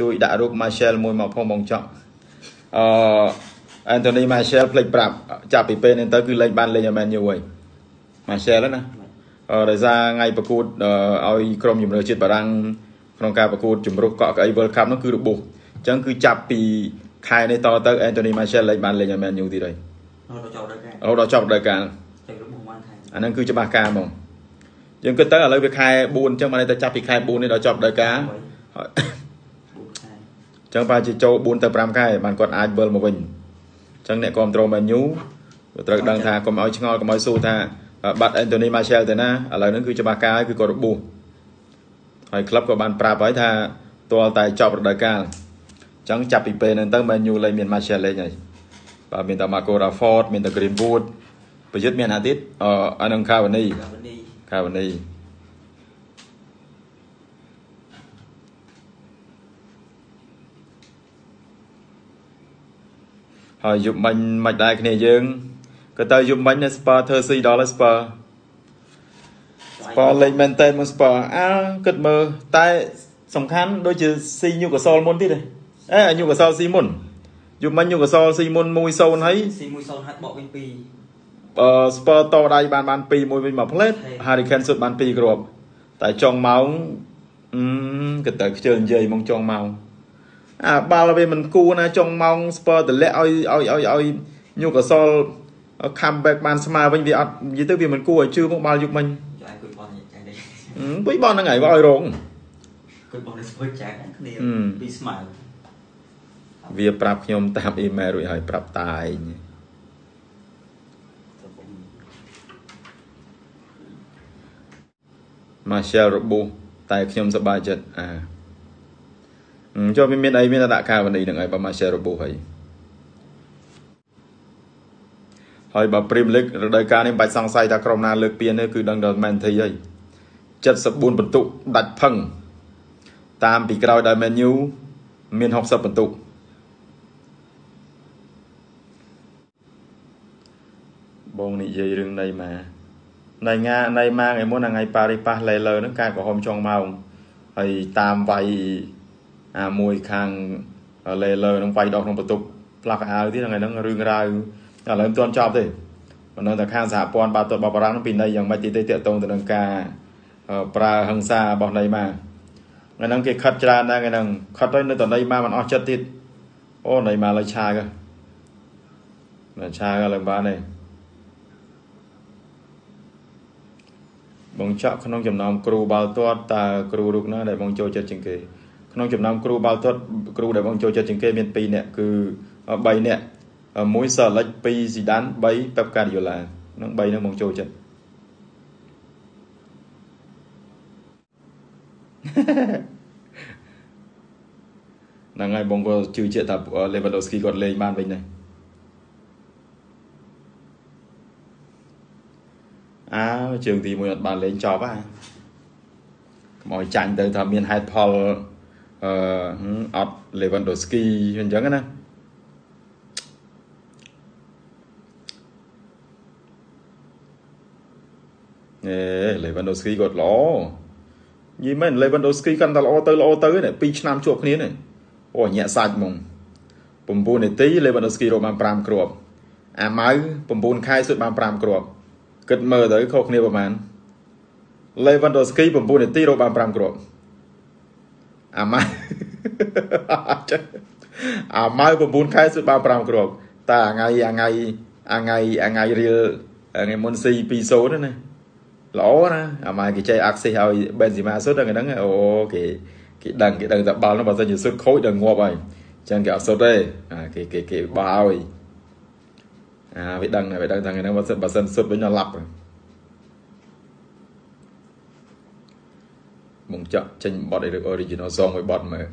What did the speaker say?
ជួយដាក់រូប Marshall មួយមកផងបងចង់អឺ Anthony Marshall ភ្លេចប្រាប់ចាប់ពីពេលនេះទៅគឺលេងបានលេងឲ្យ Man U ហើយ Marshall ណាអរសារថ្ងៃប្រកួតឲ្យ ក្រុមជំនឿជាតិបារាំងក្នុងការប្រកួតជំរុះកក់កៅអី World Cup នោះគឺរបួសអញ្ចឹងគឺចាប់ពីខែនេះតទៅ Anthony Martial លេងបានលេងឲ្យ Man U ទៀតហើយរហូតដល់ចប់ដល់ការរហូតដល់ចប់ដល់ការអាហ្នឹងគឺច្បាស់ការហ្មងយើងគិតទៅឥឡូវវាខែ4អញ្ចឹងបានតែចាប់ពីខែ4នេះដល់ចប់ដល់ការអញ្ចឹងប្រហែលជាចូល4ទៅ5ខែបានគាត់អាចវិលមកវិញអញ្ចឹងអ្នកគ្រប់គ្រងមែនយូត្រូវដឹងថាកុំឲ្យឆ្ងល់កុំឲ្យស៊ូថា បាត់អេនតូនីម៉ាសែលទៅណាឥឡូវហ្នឹងគឺច្បាស់ការហើយគឺគាត់របួសហើយក្លឹបក៏បានប្រាប់ហើយថាទាល់តែចប់រដូវកាលអញ្ចឹងចាប់ពីពេលហ្នឹងទៅមែនយូលេងមានម៉ាសែលលេងហើយបាទមានតាម៉ាកូរ៉ាហ្វតមានតាគ្រីមវូដប្រយុទ្ធមានអាទិតអអានឹងខាវនីខាវនីហើយយប់មិញមិនដែរគ្នាយើងក៏ទៅយប់មិញនៅស្ប៉ាធ្វើស៊ីដល់ស្ប៉ាស្ប៉ាលេងមែនតើមកស្ប៉ាអើគិតមើលតែសំខាន់ដូចជាស៊ីញូកសលមុនទៀតអេញូកសលស៊ីមុនយប់មិញញូកសលស៊ីមុន1-0ហើយស៊ី1-0ហាត់បោកវិញ2អឺស្ប៉ាតដៃបានបាន2មួយវិញមកផ្លេត Hurricane សុទ្ធបាន2គ្រាប់ តែចុងម៉ោងអឺក៏ទៅខ្ជិលនិយាយមកចុងម៉ោងអាបាល់វាមិនគួរណាចុងម៉ោងស្ពើតម្លាក់ឲ្យឲ្យឲ្យឲ្យញូកសល comeback បានស្មើវិញវាអត់និយាយទៅវាមិនគួរឲ្យជឿមកបាល់យុគមិញចាយគួយបនវិញបនហ្នឹងហើយវាឲ្យរងគួយបននេះស្ពើចាក់គ្នាពីស្មើវាប្រាប់ខ្ញុំតាមអ៊ីមែលរួចហើយប្រាប់តាឯងម៉ាសែលរប៊ូតែខ្ញុំសប្បាយចិត្តអាចុះវាមានអីមានដាក់កាវនីនឹងហើយបើមកជារបួសហើយហើយបើព្រីមលីករដូវកាលនេះមិនបាច់សង្ស័យថាក្រុមណាលើកពានទេគឺដឹងដល់មែនធីហើយ74ពិន្ទុដាច់ផឹង តាមពីក្រោយដល់មែនយូមាន60ពិន្ទុបងនិយាយរឿងណៃម៉ាណៃងាណៃម៉ាថ្ងៃមុនថ្ងៃប៉ារីប៉ាសលេលើនឹងការកំហុំចុងម៉ោង ហើយតាមវាយអាមួយខាងលេលើនឹងវាយដកក្នុងបន្ទប់ផ្លាស់កៅអៅទៀតថ្ងៃហ្នឹងរឿងរ៉ាវឥឡូវមិនទាន់ចប់ទេមិនដឹងថាខាងសហព័ន្ធបាល់ទាត់បបរាំងនឹងពីនៃយ៉ាងម៉េចទីទេតកតងទៅនឹងការប្រើហិង្សារបស់នៃម៉ាថ្ងៃហ្នឹងគេខិតច្រើនដែរថ្ងៃហ្នឹងខិតទៅនៅតនៃម៉ាមិនអស់ចិត្តទៀតអូនៃម៉ាលើឆាកលើឆាកឡើងបានទេបងចាក់ក្នុងចំណោមគ្រូបាល់ទាត់តើគ្រូរូបណាដែលបងចូលចិត្តជាងគេក្នុងចំណោមគ្រូបាល់ទាត់គ្រូដែលបងចូលចិត្តជាងគេមាន2នាក់គឺ3នាក់មួយសាលិច2ស៊ីដាន3ប៉េបការីយ៉ូឡានឹង3នឹងបងចូលចិត្តហ្នឹងហើយបងក៏ជឿជាក់ថា Lewandowski គាត់លេងបានវិញដែរអើជើងទី1អត់បានលេងចប់ហ่ากុំឲ្យចាញ់ទៅថាមានហេតុផលអឺអត់ Lewandowski អញ្ចឹងណាអេ Lewandowski គាត់ល្អនិយាយមែន Lewandowski កាន់តែល្អទៅល្អទៅនេះ2ឆ្នាំជាប់គ្នានេះអូញាក់សាច់ហ្មង9នាទី Lewandowski រកបាន5គ្រាប់ អាម៉ៅ9ខែសុទ្ធបាន5គ្រាប់គិតមើលទៅខុសគ្នាប្រហែល Lewandowski 9នាទីរកបាន5គ្រាប់អាម៉ៅអាម៉ៅ9ខែសុទ្ធបាន5គ្រាប់តែថ្ងៃថ្ងៃថ្ងៃថ្ងៃរៀលថ្ងៃមុនស៊ី2-0ណាល្អណាអាម៉ែគេចែកអាក់ស៊ីឲ្យបេនស៊ីម៉ាសុទ្ធហ្នឹងអូគេគេដឹងគេដឹងតែបាល់នោះបើសិនជាសុទ្ធខូចដល់ងាប់ហើយអញ្ចឹងគេអត់សុទ្ធទេ គេគេគេបោឲ្យអាវាដឹងណាវាដឹងថាហ្នឹងបើសិនបើសិនសុទ្ធវិញដល់ឡាប់ហ្នឹង mong chọn chân bọt để được original song với bọt mà